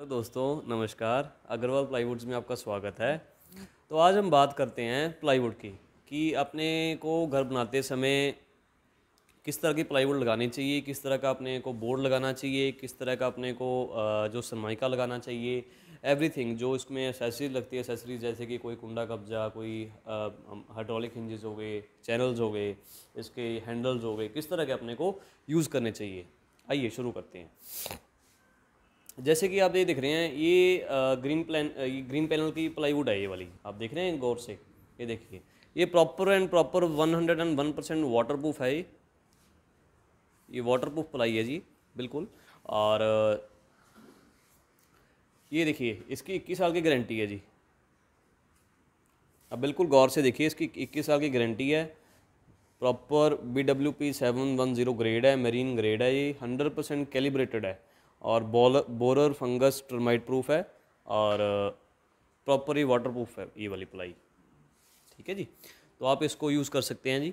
तो दोस्तों नमस्कार अग्रवाल प्लाईवुड्स में आपका स्वागत है तो आज हम बात करते हैं प्लाईवुड की कि अपने को घर बनाते समय किस तरह की प्लाईवुड लगानी चाहिए किस तरह का अपने को बोर्ड लगाना चाहिए किस तरह का अपने को जो सनमाइका लगाना चाहिए एवरीथिंग जो इसमें एसेसरीज लगती है एसेसरीज जैसे कि कोई कुंडा कब्जा कोई हाइड्रोलिक हिंजेस हो गए चैनल्स हो गए इसके हैंडल्स हो गए किस तरह के अपने को यूज़ करने चाहिए आइए शुरू करते हैं जैसे कि आप ये देख रहे हैं ये ग्रीन प्लान ये ग्रीन पैनल की प्लाईवुड है ये वाली आप देख रहे हैं गौर से ये देखिए ये proper and proper 101 percent water proof है ये ये वाटर प्रूफ प्लाई है जी बिल्कुल और ये देखिए इसकी इक्कीस साल की गारंटी है जी अब बिल्कुल गौर से देखिए इसकी इक्कीस साल की गारंटी है proper B W P seven one zero grade है मेरीन ग्रेड है ये हंड्रेड परसेंट कैलिब्रेटेड है और bowler borer fungus termite proof है और प्रॉपरली वाटर प्रूफ है ये वाली प्लाई ठीक है जी तो आप इसको यूज़ कर सकते हैं जी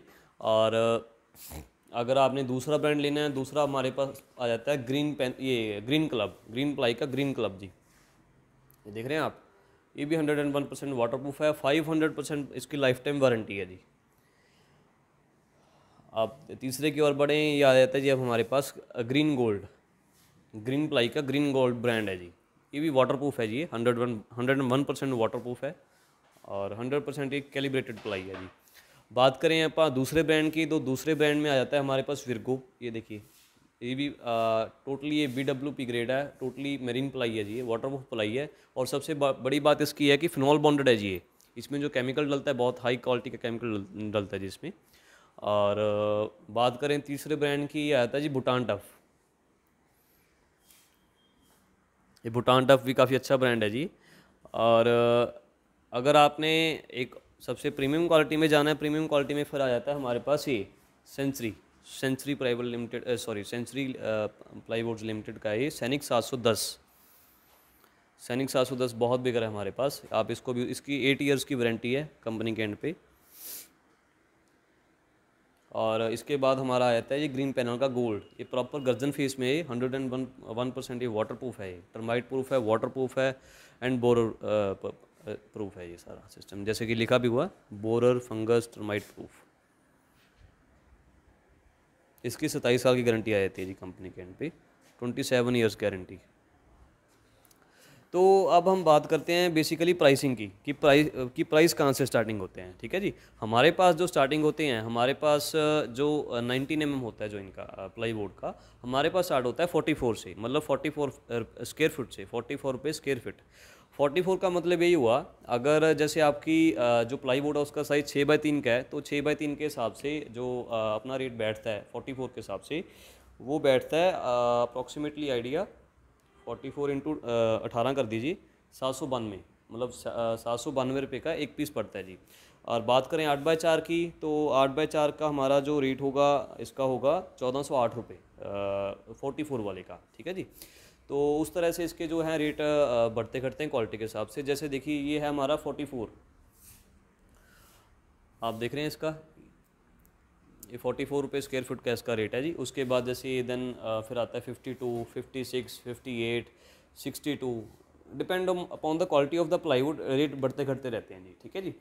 और uh, अगर आपने दूसरा ब्रांड लेना है दूसरा हमारे पास आ जाता है ग्रीन पेन ये ग्रीन क्लब ग्रीन प्लाई का ग्रीन क्लब जी ये देख रहे हैं आप ये भी hundred and one percent water proof है फाइव हंड्रेड परसेंट इसकी लाइफ टाइम वारंटी है जी आप तीसरे की ओर बढ़ें ये आ जाता है जी अब हमारे पास green uh, gold green ply का ग्रीन गोल्ड ब्रांड है जी ये भी वाटर प्रूफ है जी hundred one hundred and one percent water proof है और हंड्रेड परसेंट एक कैलिब्रेटेड प्लाई है जी बात करें आप दूसरे ब्रांड की तो दूसरे ब्रांड में आ जाता है हमारे पास विरगो ये देखिए ये भी आ, टोटली ये बी डब्ल्यू पी ग्रेड है टोटली मेरीन प्लाई है जी ये वाटर प्रूफ प्लाई है और सबसे बड़ी बात इसकी है कि फिनॉल बॉन्डेड है जी ये इसमें जो केमिकल डलता है बहुत हाई क्वालिटी का केमिकल डलता है जी इसमें और बात करें तीसरे ब्रांड की ये आता है जी भूटान टफ ये भूटान टफ भी काफ़ी अच्छा ब्रांड है जी और अगर आपने एक सबसे प्रीमियम क्वालिटी में जाना है प्रीमियम क्वालिटी में फिर आ जाता है हमारे पास ये century century private limited sorry century plywoods limited का ये सैनिक सात सौ दस सैनिक सात सौ दस बहुत बिगड़ है हमारे पास आप इसको भी इसकी एट ईयर्स की वारंटी है कंपनी के एंड पे और इसके बाद हमारा आ जाता है ये ग्रीन पैनल का गोल्ड ये प्रॉपर गर्जन फेस में है hundred and one one percent ये वाटर प्रूफ है टर्माइट प्रूफ है वाटर प्रूफ है एंड बोरर प्रूफ है ये सारा सिस्टम जैसे कि लिखा भी हुआ बोरर फंगस टर्माइट प्रूफ इसकी सत्ताईस साल की गारंटी आ जाती है जी कंपनी के एंड पे ट्वेंटी सेवन ईयर्स गारंटी तो अब हम बात करते हैं बेसिकली प्राइसिंग की कि प्राइस की प्राइस कहाँ से स्टार्टिंग होते हैं ठीक है जी हमारे पास जो स्टार्टिंग होते हैं हमारे पास जो नाइनटीन एम होता है जो इनका प्लाई बोर्ड का हमारे पास स्टार्ट होता है फोर्टी फोर से मतलब फोर्टी फोर स्क्वेयर फुट से फोर्टी फोर रुपये स्क्वेयर फिट फोर्टी फोर का मतलब यही हुआ अगर जैसे आपकी जो प्लाई बोर्ड है उसका साइज़ छः बाई तीन का है तो छः बाई तीन के हिसाब से जो अपना रेट बैठता है फोर्टी फोर के हिसाब से वो बैठता है approximately idea forty four into अठारह कर दीजिए सात सौ बानवे मतलब सात सौ बानवे रुपये का एक पीस पड़ता है जी और बात करें आठ बाय चार की तो आठ बाय चार का हमारा जो रेट होगा इसका होगा चौदह सौ आठ रुपये फोर्टी फोर वाले का ठीक है जी तो उस तरह से इसके जो हैं रेट बढ़ते घटते हैं क्वालिटी के हिसाब से जैसे देखिए ये है हमारा फोर्टी फोर आप देख रहे हैं इसका ये फोर्टी फोर रुपये स्क्वेयर फुट का इसका रेट है जी उसके बाद जैसे ये देन फिर आता है fifty two fifty six fifty eight sixty two depend upon the quality of the plywood rate बढ़ते घटते रहते हैं जी ठीक है जी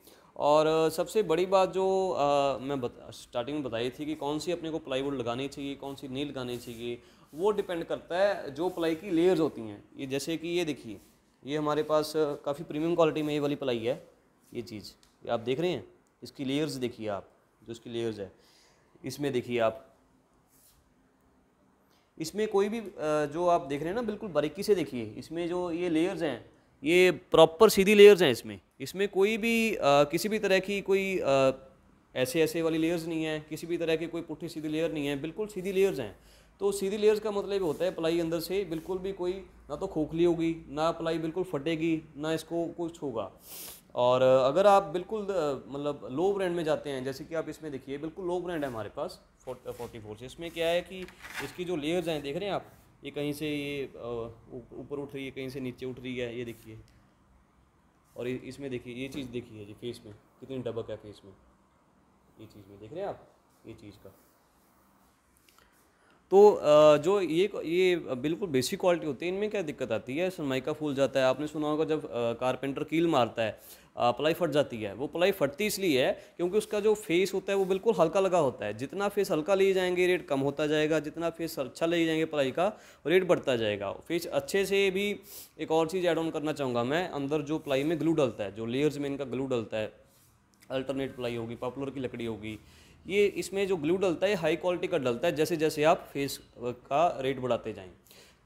और सबसे बड़ी बात जो आ, मैं स्टार्टिंग में बताई थी कि कौन सी अपने को प्लाईवुड लगानी चाहिए कौन सी नहीं लगानी चाहिए वो डिपेंड करता है जो प्लाई की लेयर्स होती हैं ये जैसे कि ये देखिए ये हमारे पास काफ़ी प्रीमियम क्वालिटी में ये वाली प्लाई है ये चीज़ ये आप देख रहे हैं इसकी लेयर्स देखिए आप जो इसकी लेयर्स है इसमें देखिए आप इसमें कोई भी जो आप देख रहे हैं ना बिल्कुल बारीकी से देखिए इसमें जो ये लेयर्स हैं ये प्रॉपर सीधी लेयर्स हैं इसमें इसमें कोई भी आ, किसी भी तरह की कोई आ, ऐसे ऐसे वाली लेयर्स नहीं है किसी भी तरह की कोई पुठी सीधी लेयर नहीं है बिल्कुल सीधी लेयर्स हैं तो सीधी लेयर्स का मतलब होता है प्लाई अंदर से बिल्कुल भी कोई ना तो खोखली होगी ना प्लाई बिल्कुल फटेगी ना इसको कुछ होगा और अगर आप बिल्कुल मतलब लो ब्रांड में जाते हैं जैसे कि आप इसमें देखिए बिल्कुल लो ब्रांड है हमारे पास फोर्टी फोर से इसमें क्या है कि इसकी जो लेयर्स हैं देख रहे हैं आप ये कहीं से ये ऊपर उठ रही है कहीं से नीचे उठ रही है ये देखिए और इसमें देखिए ये चीज़ देखिए जी फेस में कितनी डबक है फेस में ये चीज़ में देख रहे हैं आप ये चीज़ का तो जो ये ये बिल्कुल बेसिक क्वालिटी होती है इनमें क्या दिक्कत आती है सनमाइका फूल जाता है आपने सुना होगा जब कारपेंटर कील मारता है प्लाई फट जाती है वो प्लाई फटती इसलिए है क्योंकि उसका जो फेस होता है वो बिल्कुल हल्का लगा होता है जितना फेस हल्का लिए जाएंगे रेट कम होता जाएगा जितना फेस अच्छा ले जाएंगे प्लाई का रेट बढ़ता जाएगा फेस अच्छे से भी एक और चीज़ ऐड ऑन करना चाहूँगा मैं अंदर जो प्लाई में ग्लू डलता है जो लेयर्स में इनका ग्लू डलता है अल्टरनेट प्लाई होगी पॉपुलर की लकड़ी होगी ये इसमें जो ग्लू डलता है हाई क्वालिटी का डलता है जैसे जैसे आप फेस का रेट बढ़ाते जाएँ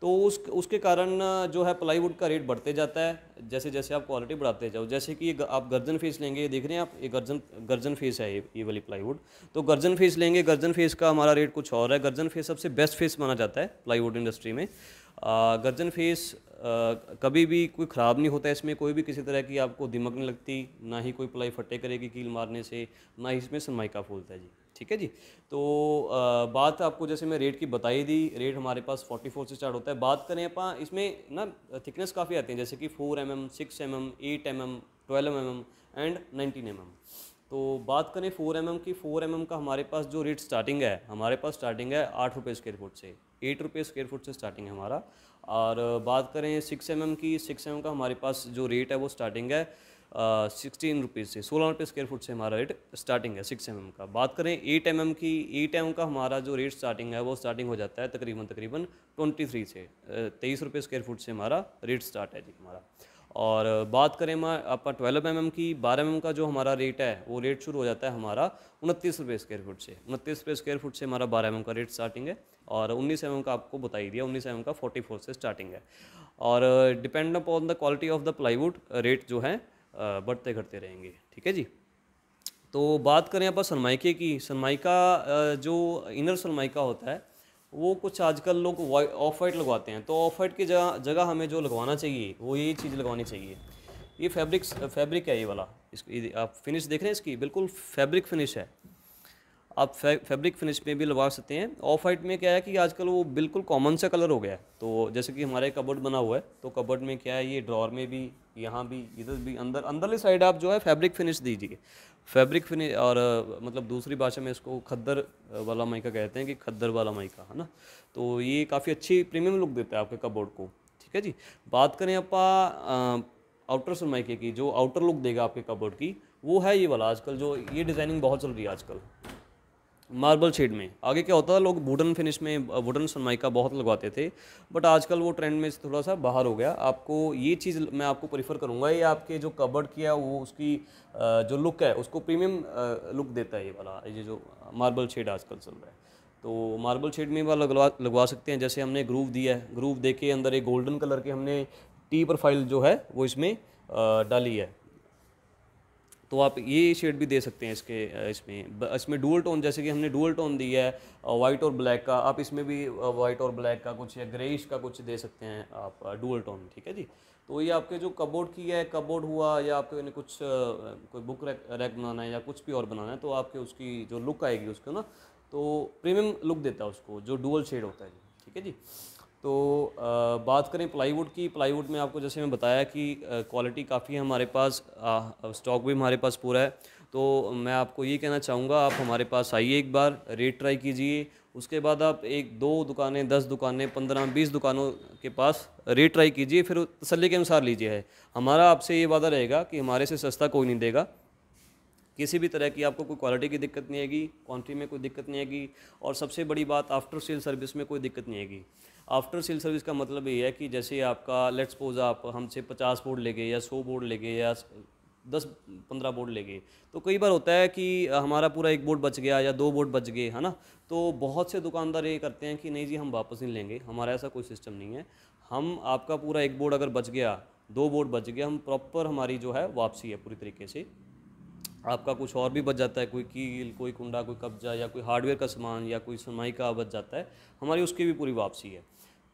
तो उस उसके कारण जो है प्लाईवुड का रेट बढ़ते जाता है जैसे जैसे आप क्वालिटी बढ़ाते जाओ जैसे कि आप गर्जन फेस लेंगे ये देख रहे हैं आप ये गर्जन गर्जन फेस है ये ये वाली प्लाईवुड तो गर्जन फेस लेंगे गर्जन फेस का हमारा रेट कुछ और है गर्जन फेस सबसे बेस्ट फेस माना जाता है प्लाईवुड इंडस्ट्री में आ, गर्जन फेस कभी भी कोई ख़राब नहीं होता इसमें कोई भी किसी तरह की आपको दिमक नहीं लगती ना ही कोई प्लाई फटे करेगी कील मारने से ना ही इसमें सनमाइका फूलता है जी ठीक है जी तो आ, बात आपको जैसे मैं रेट की बताई दी रेट हमारे पास 44 से स्टार्ट होता है बात करें आप इसमें ना थिकनेस काफ़ी आते हैं जैसे कि 4 M M six M M eight M M twelve M M and nineteen M M तो बात करें फोर एम एम की फोर एम एम का हमारे पास जो रेट स्टार्टिंग है हमारे पास स्टार्टिंग है आठ रुपये स्क्वेयर फुट से एट रुपये स्क्वेयर फुट से स्टार्टिंग है हमारा और बात करें सिक्स एम की सिक्स एम का हमारे पास जो रेट है वो स्टार्टिंग है सिक्सटीन रुपीज़ से सोलह रुपये स्क्वेयर फुट से हमारा रेट स्टार्टिंग है सिक्स एम का बात करें एट एम की एट एम का हमारा जो रेट स्टार्टिंग है वो स्टार्टिंग हो जाता है तकरीबन तकरीबन ट्वेंटी थ्री से तेईस रुपये स्क्वेयर फुट से हमारा रेट स्टार्ट है जी हमारा और बात करें आप ट्वेल्व एम की बारह एम का जो हमारा रेट है वो रेट शुरू हो जाता है हमारा उनतीस रुपये स्क्वायर फुट से उनतीस रुपये स्क्वायर फुट से हमारा बारह एम का रेट स्टार्टिंग है और उन्नीस एम का आपको बता ही दिया उन्नीस एम का फोर्टी फोर से स्टार्टिंग है और depend upon the quality of the plywood rate जो है बढ़ते घटते रहेंगे ठीक है जी तो बात करें आप सनमाइके की सनमाइका जो इनर सनमाइका होता है वो कुछ आजकल लोग ऑफ वाइट लगवाते हैं तो ऑफ वाइट की जगह जगह हमें जो लगवाना चाहिए वो ये चीज़ लगवानी चाहिए ये फैब्रिक फैब्रिक है ये वाला इसकी आप फिनिश देख रहे हैं इसकी बिल्कुल फैब्रिक फिनिश है आप फे, फैब्रिक फिनिश में भी लगा सकते हैं ऑफ वाइट में क्या है कि आजकल वो बिल्कुल कॉमन सा कलर हो गया है तो जैसे कि हमारे कबर्ड बना हुआ है तो कबर्ड में क्या है ये ड्रॉर में भी यहाँ भी इधर भी अंदर अंदरली साइड आप जो है फैब्रिक फिनिश दीजिए फैब्रिक फिनिश और मतलब दूसरी भाषा में इसको खद्दर वाला माइका कहते हैं कि खद्दर वाला माइका है ना तो ये काफ़ी अच्छी प्रीमियम लुक देता है आपके कबर्ड को ठीक है जी बात करें अपा आउटर सनमाइके की जो आउटर लुक देगा आपके कबर्ड की वो है ये वाला आजकल जो ये डिज़ाइनिंग बहुत चल रही है आजकल मार्बल शेड में आगे क्या होता था लोग वुडन फिनिश में वुडन सनमाइका बहुत लगवाते थे बट आजकल वो ट्रेंड में से थोड़ा सा बाहर हो गया आपको ये चीज़ मैं आपको प्रीफर करूँगा ये आपके जो कबर्ड किया वो उसकी जो लुक है उसको प्रीमियम लुक देता है ये वाला ये जो मार्बल शेड आजकल चल रहा है तो मार्बल शेड में वाला लगवा लगवा सकते हैं जैसे हमने ग्रूव दिया है ग्रूव दे के अंदर एक गोल्डन कलर के हमने टी प्रोफाइल जो है वो इसमें डाली है तो आप ये शेड भी दे सकते हैं इसके इसमें इसमें डुअल टोन जैसे कि हमने डुअल टोन दिया है वाइट और ब्लैक का आप इसमें भी वाइट और ब्लैक का कुछ या ग्रेइश का कुछ दे सकते हैं आप डुअल टोन ठीक है जी तो ये आपके जो कबोर्ड की है कबोर्ड हुआ या आपके कुछ कोई बुक रैक रैक बनाना है या कुछ भी और बनाना है तो आपके उसकी जो लुक आएगी उसको ना तो प्रीमियम लुक देता है उसको जो डुअल शेड होता है ठीक है जी तो आ, बात करें प्लाईवुड की प्लाईवुड में आपको जैसे मैं बताया कि क्वालिटी काफ़ी है हमारे पास स्टॉक भी हमारे पास पूरा है तो मैं आपको ये कहना चाहूँगा आप हमारे पास आइए एक बार रेट ट्राई कीजिए उसके बाद आप एक दो दुकानें दस दुकानें पंद्रह बीस दुकानों के पास रेट ट्राई कीजिए फिर तसली के अनुसार लीजिए है हमारा आपसे ये वादा रहेगा कि हमारे से सस्ता कोई नहीं देगा किसी भी तरह की आपको कोई क्वालिटी की दिक्कत नहीं आएगी क्वान्टिटी में कोई दिक्कत नहीं आएगी और सबसे बड़ी बात आफ्टर सेल सर्विस में कोई दिक्कत नहीं आएगी आफ्टर सेल सर्विस का मतलब ये है कि जैसे आपका लेट्स सपोज आप हमसे पचास बोर्ड ले गए या सौ बोर्ड ले गए या दस पंद्रह बोर्ड ले गए तो कई बार होता है कि हमारा पूरा एक बोर्ड बच गया या दो बोर्ड बच गए है ना तो बहुत से दुकानदार ये करते हैं कि नहीं जी हम वापस नहीं लेंगे हमारा ऐसा कोई सिस्टम नहीं है हम आपका पूरा एक बोर्ड अगर बच गया दो बोर्ड बच गया हम प्रॉपर हमारी जो है वापसी है पूरी तरीके से आपका कुछ और भी बच जाता है कोई कील कोई कुंडा कोई कब्जा या कोई हार्डवेयर का सामान या कोई सुनवाई का बच जाता है हमारी उसकी भी पूरी वापसी है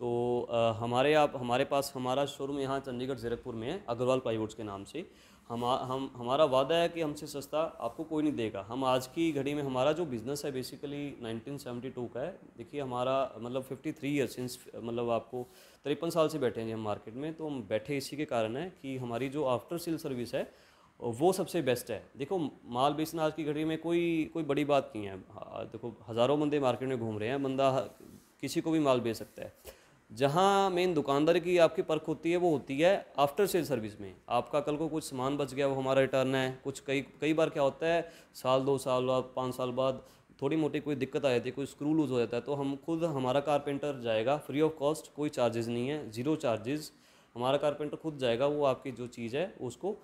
तो आ, हमारे आप हमारे पास हमारा शोरूम यहाँ चंडीगढ़ जीरकपुर में है अग्रवाल प्लाईवुड्स के नाम से हम हम हमारा वादा है कि हमसे सस्ता आपको कोई नहीं देगा हम आज की घड़ी में हमारा जो बिज़नेस है बेसिकली 1972 का है देखिए हमारा मतलब 53 थ्री ईयर सिंस मतलब आपको तिरपन साल से बैठे हैं हम मार्केट में तो हम बैठे इसी के कारण है कि हमारी जो आफ्टर सेल सर्विस है वो सबसे बेस्ट है देखो माल बेचना आज की घड़ी में कोई कोई बड़ी बात नहीं है हाँ, देखो हज़ारों बंदे मार्केट में घूम रहे हैं बंदा किसी को भी माल बेच सकता है जहाँ मेन दुकानदार की आपकी परख होती है वो होती है आफ्टर सेल सर्विस में आपका कल को कुछ सामान बच गया वो हमारा रिटर्न है कुछ कई कई बार क्या होता है साल दो साल बाद पाँच साल बाद थोड़ी मोटी कोई दिक्कत आ जाती है कोई स्क्रू लूज़ हो जाता है तो हम खुद हमारा कारपेंटर जाएगा फ्री ऑफ कॉस्ट कोई चार्जेस नहीं है ज़ीरो चार्जेस हमारा कारपेंटर खुद जाएगा वो आपकी जो चीज़ है उसको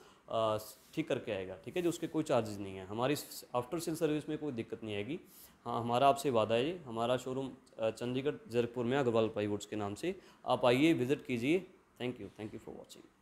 ठीक करके आएगा ठीक है जो उसके कोई चार्जेस नहीं है हमारी आफ्टर सेल सर्विस में कोई दिक्कत नहीं आएगी हाँ हमारा आपसे वादा है ये हमारा शोरूम चंडीगढ़ जरकपुर में अग्रवाल वुड्स के नाम से आप आइए विज़िट कीजिए thank you thank you for watching